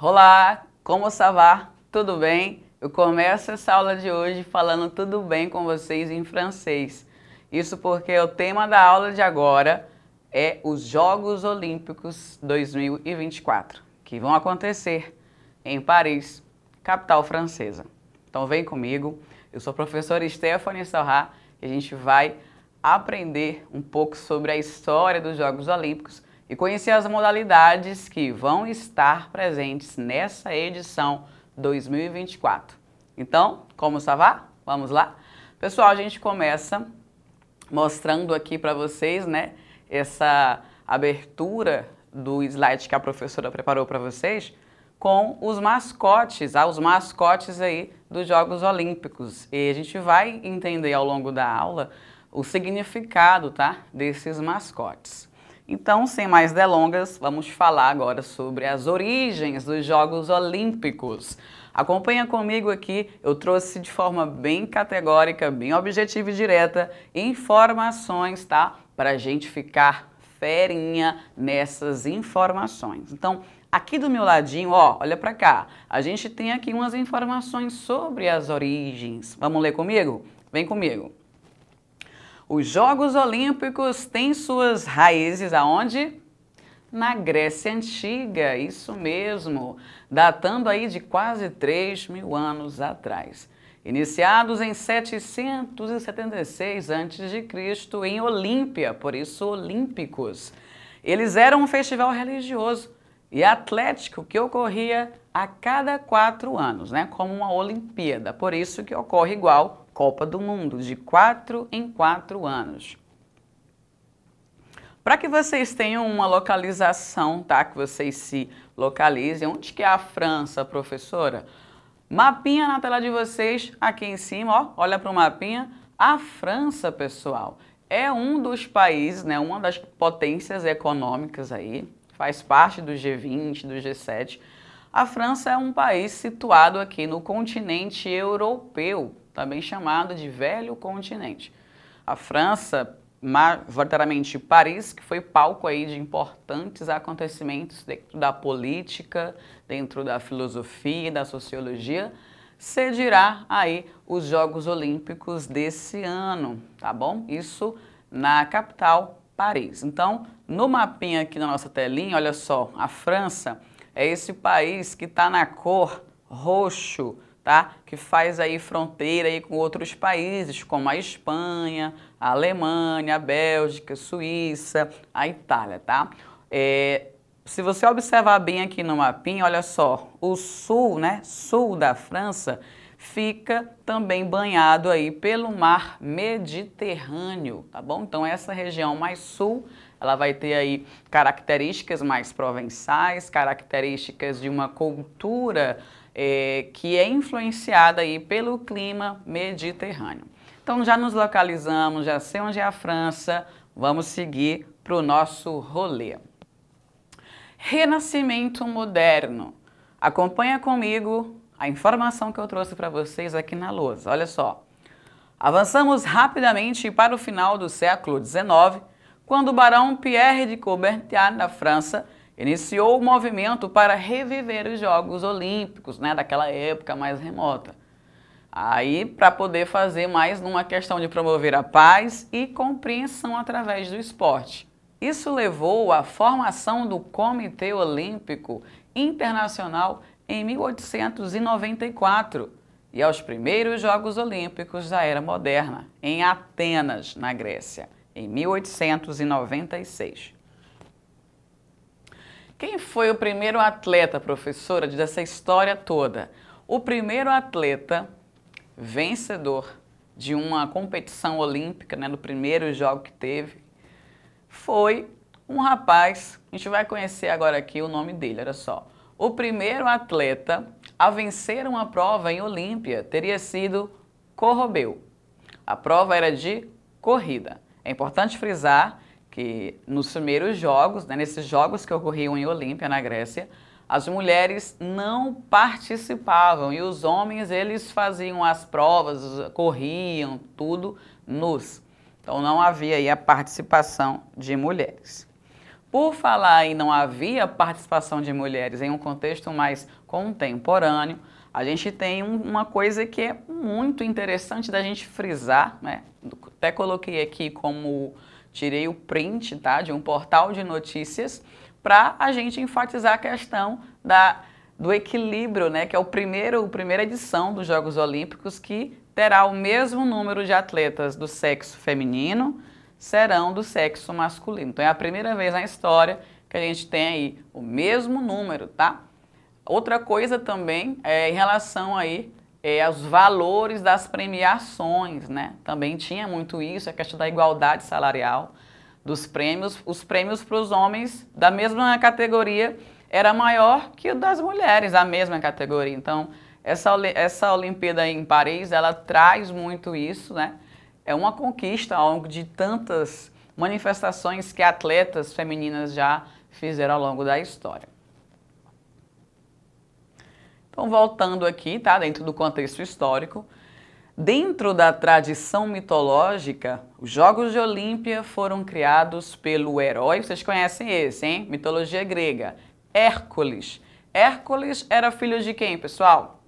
Olá, como savar? Tudo bem? Eu começo essa aula de hoje falando tudo bem com vocês em francês. Isso porque o tema da aula de agora é os Jogos Olímpicos 2024, que vão acontecer em Paris, capital francesa. Então vem comigo, eu sou a professora Stephanie Sarrat e a gente vai aprender um pouco sobre a história dos Jogos Olímpicos e conhecer as modalidades que vão estar presentes nessa edição 2024. Então, como savar? Vamos lá? Pessoal, a gente começa mostrando aqui para vocês, né, essa abertura do slide que a professora preparou para vocês com os mascotes, ah, os mascotes aí dos Jogos Olímpicos. E a gente vai entender ao longo da aula o significado tá, desses mascotes. Então, sem mais delongas, vamos falar agora sobre as origens dos Jogos Olímpicos. Acompanha comigo aqui, eu trouxe de forma bem categórica, bem objetiva e direta informações, tá? Para a gente ficar ferinha nessas informações. Então, aqui do meu ladinho, ó, olha para cá, a gente tem aqui umas informações sobre as origens. Vamos ler comigo? Vem comigo. Os Jogos Olímpicos têm suas raízes aonde? Na Grécia Antiga, isso mesmo, datando aí de quase 3 mil anos atrás. Iniciados em 776 a.C. em Olímpia, por isso olímpicos. Eles eram um festival religioso e atlético que ocorria a cada quatro anos, né? como uma Olimpíada, por isso que ocorre igual Copa do Mundo de 4 em 4 anos. Para que vocês tenham uma localização, tá? Que vocês se localizem. Onde que é a França, professora? Mapinha na tela de vocês, aqui em cima, ó. Olha para o mapinha. A França, pessoal, é um dos países, né? Uma das potências econômicas aí. Faz parte do G20, do G7. A França é um país situado aqui no continente europeu, também chamado de Velho Continente. A França, majoritariamente Paris, que foi palco aí de importantes acontecimentos dentro da política, dentro da filosofia, da sociologia, cedirá aí os Jogos Olímpicos desse ano, tá bom? Isso na capital Paris. Então, no mapinha aqui na nossa telinha, olha só, a França é esse país que está na cor roxo, tá? Que faz aí fronteira aí com outros países, como a Espanha, a Alemanha, a Bélgica, a Suíça, a Itália, tá? É, se você observar bem aqui no mapinha, olha só, o sul, né, sul da França, fica também banhado aí pelo mar Mediterrâneo, tá bom? Então essa região mais sul, ela vai ter aí características mais provençais, características de uma cultura é, que é influenciada aí pelo clima mediterrâneo. Então já nos localizamos, já sei onde é a França, vamos seguir para o nosso rolê. Renascimento moderno. Acompanha comigo a informação que eu trouxe para vocês aqui na lousa. Olha só. Avançamos rapidamente para o final do século XIX, quando o barão Pierre de Coubertin, da França, iniciou o movimento para reviver os Jogos Olímpicos, né, daquela época mais remota. Aí, para poder fazer mais numa questão de promover a paz e compreensão através do esporte. Isso levou à formação do Comitê Olímpico Internacional em 1894 e aos primeiros Jogos Olímpicos da Era Moderna, em Atenas, na Grécia, em 1896. Quem foi o primeiro atleta, professora, dessa história toda? O primeiro atleta vencedor de uma competição olímpica, né, no primeiro jogo que teve, foi um rapaz, a gente vai conhecer agora aqui o nome dele, olha só. O primeiro atleta a vencer uma prova em Olímpia teria sido Corrobeu. A prova era de corrida. É importante frisar que nos primeiros jogos, né, nesses jogos que ocorriam em Olímpia, na Grécia, as mulheres não participavam e os homens eles faziam as provas, corriam, tudo nus. Então não havia aí a participação de mulheres. Por falar em não havia participação de mulheres em um contexto mais contemporâneo, a gente tem uma coisa que é muito interessante da gente frisar, né? Até coloquei aqui como tirei o print tá, de um portal de notícias para a gente enfatizar a questão da, do equilíbrio, né, que é o primeiro, a primeira edição dos Jogos Olímpicos que terá o mesmo número de atletas do sexo feminino, serão do sexo masculino. Então é a primeira vez na história que a gente tem aí o mesmo número, tá? Outra coisa também é em relação aí é, os valores das premiações, né? Também tinha muito isso, a questão da igualdade salarial dos prêmios. Os prêmios para os homens da mesma categoria era maior que o das mulheres da mesma categoria. Então, essa, essa Olimpíada em Paris, ela traz muito isso, né? É uma conquista ao longo de tantas manifestações que atletas femininas já fizeram ao longo da história. Então, voltando aqui, tá? Dentro do contexto histórico, dentro da tradição mitológica, os Jogos de Olímpia foram criados pelo herói, vocês conhecem esse, hein? Mitologia grega, Hércules. Hércules era filho de quem, pessoal?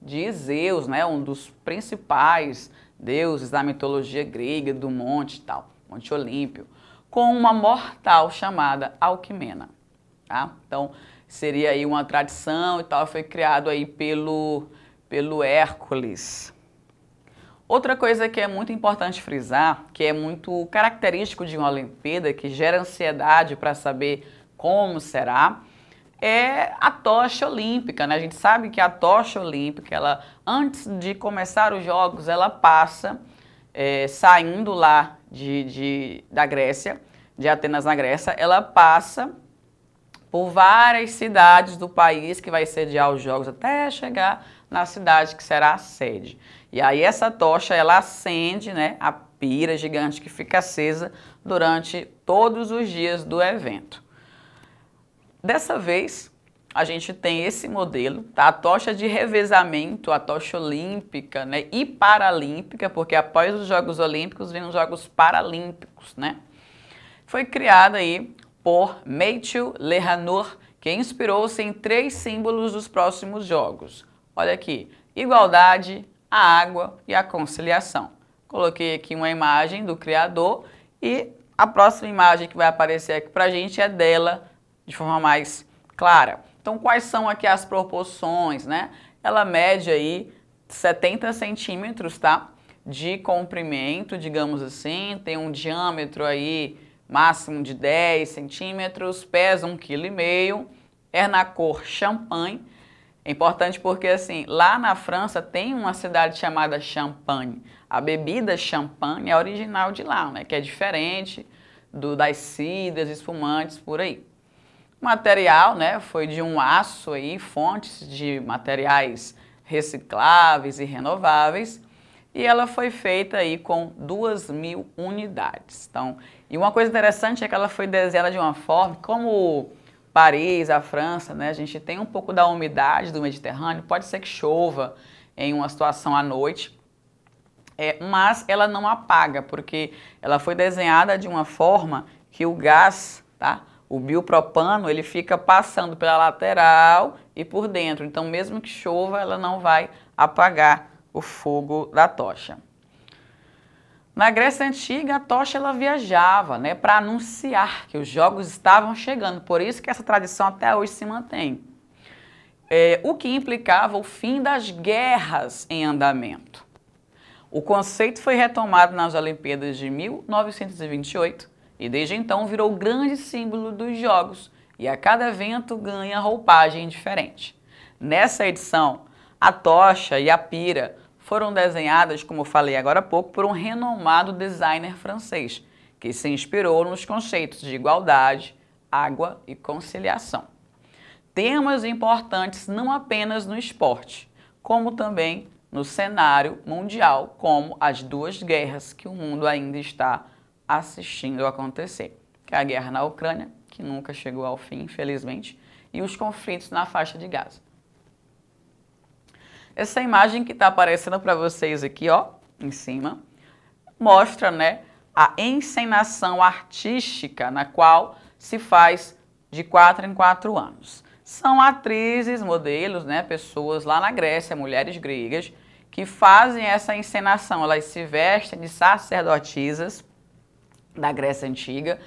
De Zeus, né? Um dos principais deuses da mitologia grega, do monte e tal, Monte Olímpio, com uma mortal chamada Alquimena, tá? Então, seria aí uma tradição e tal, foi criado aí pelo, pelo Hércules. Outra coisa que é muito importante frisar, que é muito característico de uma Olimpíada, que gera ansiedade para saber como será, é a tocha olímpica, né? A gente sabe que a tocha olímpica, ela antes de começar os jogos, ela passa é, saindo lá de, de, da Grécia, de Atenas na Grécia, ela passa por várias cidades do país que vai sediar os jogos até chegar na cidade que será a sede. E aí essa tocha ela acende, né, a pira gigante que fica acesa durante todos os dias do evento. Dessa vez, a gente tem esse modelo, tá? A tocha de revezamento, a tocha olímpica, né? E paralímpica, porque após os Jogos Olímpicos vêm os Jogos Paralímpicos, né? Foi criada aí por Matthew Lehanur, que inspirou-se em três símbolos dos próximos jogos. Olha aqui, igualdade, a água e a conciliação. Coloquei aqui uma imagem do criador e a próxima imagem que vai aparecer aqui para a gente é dela de forma mais clara. Então, quais são aqui as proporções, né? Ela mede aí 70 centímetros, tá? De comprimento, digamos assim, tem um diâmetro aí máximo de 10 centímetros, pesa 1,5 kg, é na cor champanhe. É importante porque, assim, lá na França tem uma cidade chamada Champagne. A bebida champanhe é original de lá, né? Que é diferente do, das cidras, espumantes, por aí. O material, né? Foi de um aço aí, fontes de materiais recicláveis e renováveis e ela foi feita aí com 2 mil unidades. Então, e uma coisa interessante é que ela foi desenhada de uma forma, como Paris, a França, né, a gente tem um pouco da umidade do Mediterrâneo, pode ser que chova em uma situação à noite, é, mas ela não apaga, porque ela foi desenhada de uma forma que o gás, tá, o biopropano, ele fica passando pela lateral e por dentro. Então, mesmo que chova, ela não vai apagar o fogo da tocha. Na Grécia Antiga, a tocha ela viajava né, para anunciar que os jogos estavam chegando, por isso que essa tradição até hoje se mantém. É, o que implicava o fim das guerras em andamento. O conceito foi retomado nas Olimpíadas de 1928 e desde então virou o grande símbolo dos Jogos e a cada evento ganha roupagem diferente. Nessa edição, a tocha e a pira foram desenhadas, como falei agora há pouco, por um renomado designer francês, que se inspirou nos conceitos de igualdade, água e conciliação. Temas importantes não apenas no esporte, como também no cenário mundial, como as duas guerras que o mundo ainda está assistindo acontecer, que é a guerra na Ucrânia, que nunca chegou ao fim, infelizmente, e os conflitos na faixa de Gaza. Essa imagem que está aparecendo para vocês aqui, ó, em cima, mostra, né, a encenação artística na qual se faz de quatro em quatro anos. São atrizes, modelos, né, pessoas lá na Grécia, mulheres gregas, que fazem essa encenação. Elas se vestem de sacerdotisas da Grécia Antiga.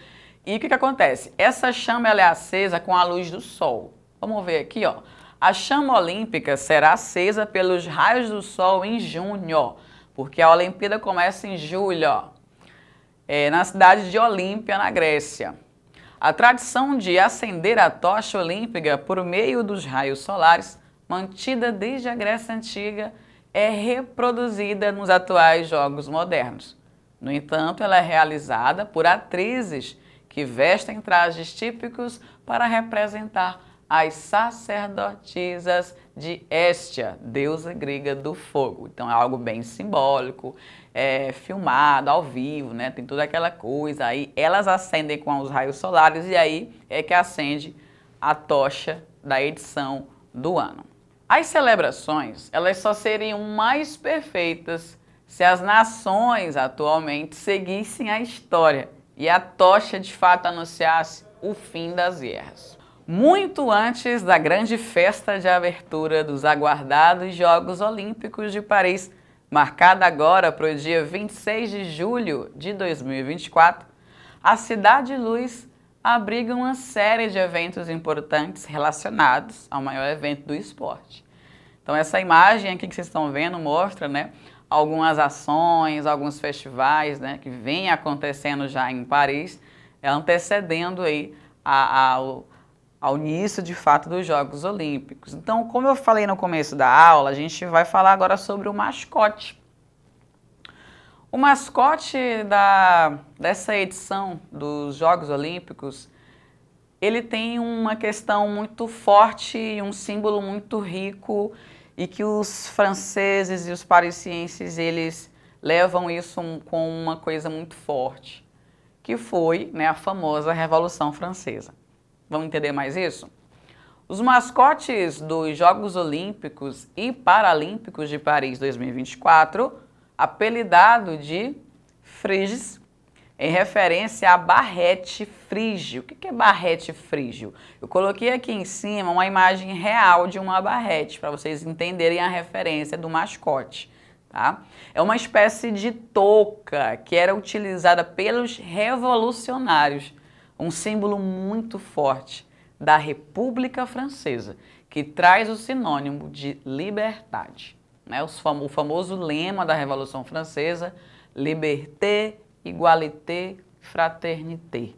E o que, que acontece? Essa chama ela é acesa com a luz do sol. Vamos ver aqui, ó. A chama olímpica será acesa pelos raios do sol em junho, porque a Olimpíada começa em julho, é, na cidade de Olímpia, na Grécia. A tradição de acender a tocha olímpica por meio dos raios solares, mantida desde a Grécia Antiga, é reproduzida nos atuais Jogos Modernos. No entanto, ela é realizada por atrizes que vestem trajes típicos para representar as sacerdotisas de Éstia, deusa grega do fogo. Então é algo bem simbólico, é filmado ao vivo, né? Tem toda aquela coisa aí. Elas acendem com os raios solares e aí é que acende a tocha da edição do ano. As celebrações, elas só seriam mais perfeitas se as nações atualmente seguissem a história e a tocha de fato anunciasse o fim das guerras muito antes da grande festa de abertura dos aguardados Jogos Olímpicos de Paris, marcada agora para o dia 26 de julho de 2024, a Cidade Luz abriga uma série de eventos importantes relacionados ao maior evento do esporte. Então essa imagem aqui que vocês estão vendo mostra, né, algumas ações, alguns festivais, né, que vem acontecendo já em Paris, é antecedendo aí a, a ao início de fato dos Jogos Olímpicos. Então, como eu falei no começo da aula, a gente vai falar agora sobre o mascote. O mascote da, dessa edição dos Jogos Olímpicos, ele tem uma questão muito forte e um símbolo muito rico e que os franceses e os parisienses, eles levam isso com uma coisa muito forte, que foi né, a famosa Revolução Francesa. Vamos entender mais isso? Os mascotes dos Jogos Olímpicos e Paralímpicos de Paris 2024, apelidado de Friges, em referência a barrete frígio. O que é barrete frígio? Eu coloquei aqui em cima uma imagem real de uma barrete, para vocês entenderem a referência do mascote. Tá? É uma espécie de touca que era utilizada pelos revolucionários um símbolo muito forte da República Francesa, que traz o sinônimo de liberdade. Né? Fam o famoso lema da Revolução Francesa, liberté, igualité, fraternité.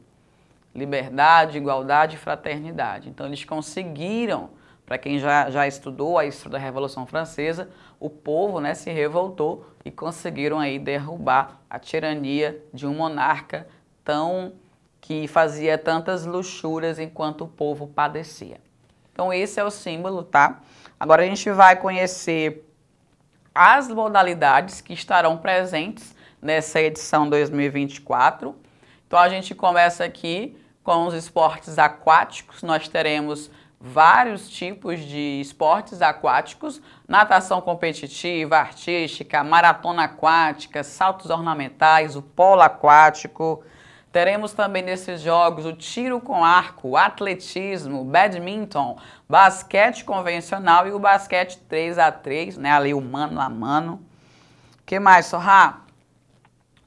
Liberdade, igualdade e fraternidade. Então eles conseguiram, para quem já, já estudou a história da Revolução Francesa, o povo né, se revoltou e conseguiram aí derrubar a tirania de um monarca tão que fazia tantas luxuras enquanto o povo padecia. Então esse é o símbolo, tá? Agora a gente vai conhecer as modalidades que estarão presentes nessa edição 2024. Então a gente começa aqui com os esportes aquáticos. Nós teremos vários tipos de esportes aquáticos, natação competitiva, artística, maratona aquática, saltos ornamentais, o polo aquático, Teremos também nesses jogos o tiro com arco, atletismo, badminton, basquete convencional e o basquete 3 a 3, né, ali o mano a mano. Que mais, Sorra?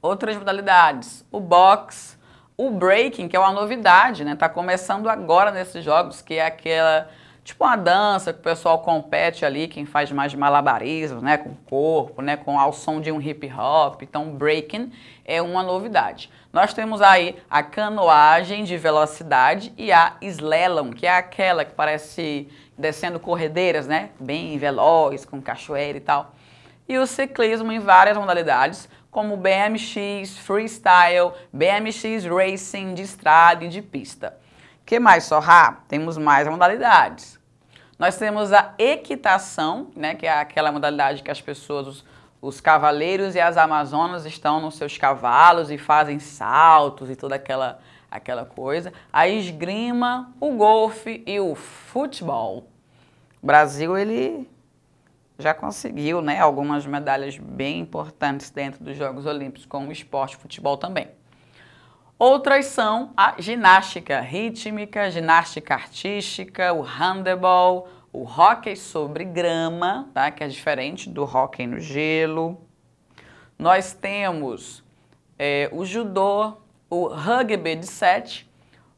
Outras modalidades, o boxe, o breaking, que é uma novidade, né? Tá começando agora nesses jogos, que é aquela tipo uma dança que o pessoal compete ali, quem faz mais malabarismo, né, com o corpo, né, com ao som de um hip hop. Então, breaking é uma novidade. Nós temos aí a canoagem de velocidade e a slalom, que é aquela que parece descendo corredeiras, né? Bem veloz, com cachoeira e tal. E o ciclismo em várias modalidades, como BMX, freestyle, BMX racing de estrada e de pista. que mais, Sorra? Temos mais modalidades. Nós temos a equitação, né, que é aquela modalidade que as pessoas, Usam os cavaleiros e as amazonas estão nos seus cavalos e fazem saltos e toda aquela, aquela coisa. A esgrima, o golfe e o futebol. O Brasil, ele já conseguiu né, algumas medalhas bem importantes dentro dos Jogos Olímpicos, como esporte futebol também. Outras são a ginástica rítmica, ginástica artística, o handebol, o hóquei é sobre grama, tá? que é diferente do hóquei no gelo. Nós temos é, o judô, o rugby de sete,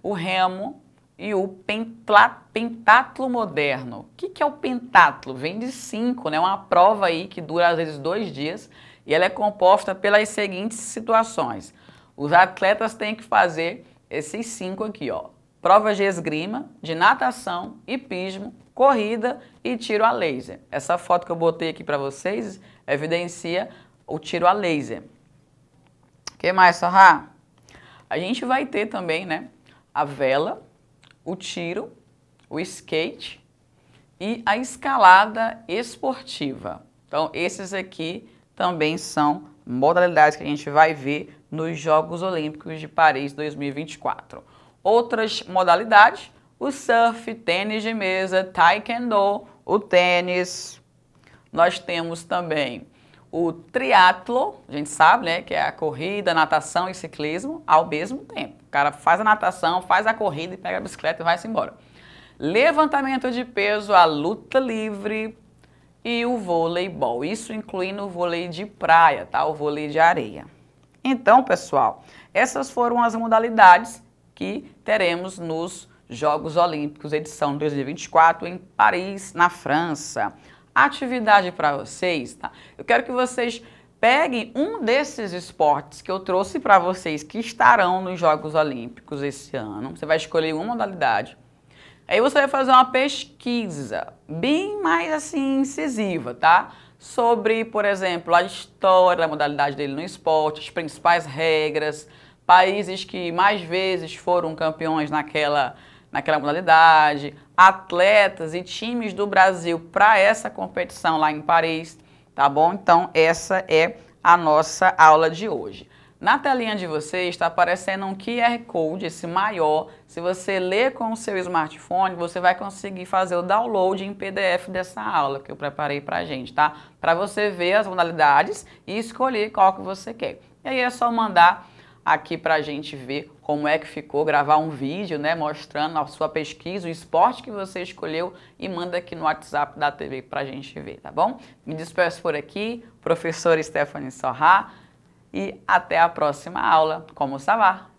o remo e o pentatlo moderno. O que, que é o pentatlo? Vem de cinco, né? uma prova aí que dura às vezes dois dias e ela é composta pelas seguintes situações. Os atletas têm que fazer esses cinco aqui, ó provas de esgrima, de natação, hipismo, corrida e tiro a laser. Essa foto que eu botei aqui para vocês evidencia o tiro a laser. O que mais, Sarrá? A gente vai ter também, né, a vela, o tiro, o skate e a escalada esportiva. Então, esses aqui também são modalidades que a gente vai ver nos Jogos Olímpicos de Paris 2024. Outras modalidades, o surf, tênis de mesa, taekwondo, o tênis. Nós temos também o triatlo, a gente sabe, né, que é a corrida, natação e ciclismo ao mesmo tempo. O cara faz a natação, faz a corrida e pega a bicicleta e vai-se embora. Levantamento de peso, a luta livre e o voleibol. Isso incluindo o vôlei de praia, tá? O vôlei de areia. Então, pessoal, essas foram as modalidades que teremos nos Jogos Olímpicos, edição 2024, em Paris, na França. Atividade para vocês, tá? Eu quero que vocês peguem um desses esportes que eu trouxe para vocês que estarão nos Jogos Olímpicos esse ano. Você vai escolher uma modalidade. Aí você vai fazer uma pesquisa bem mais assim incisiva, tá? Sobre, por exemplo, a história da modalidade dele no esporte, as principais regras, países que mais vezes foram campeões naquela, naquela modalidade, atletas e times do Brasil para essa competição lá em Paris, tá bom? Então, essa é a nossa aula de hoje. Na telinha de vocês está aparecendo um QR Code, esse maior. Se você ler com o seu smartphone, você vai conseguir fazer o download em PDF dessa aula que eu preparei para a gente, tá? Para você ver as modalidades e escolher qual que você quer. E aí é só mandar aqui para a gente ver como é que ficou, gravar um vídeo, né, mostrando a sua pesquisa, o esporte que você escolheu e manda aqui no WhatsApp da TV para a gente ver, tá bom? Me despeço por aqui, professor Stephanie Sorra, e até a próxima aula. Como savar?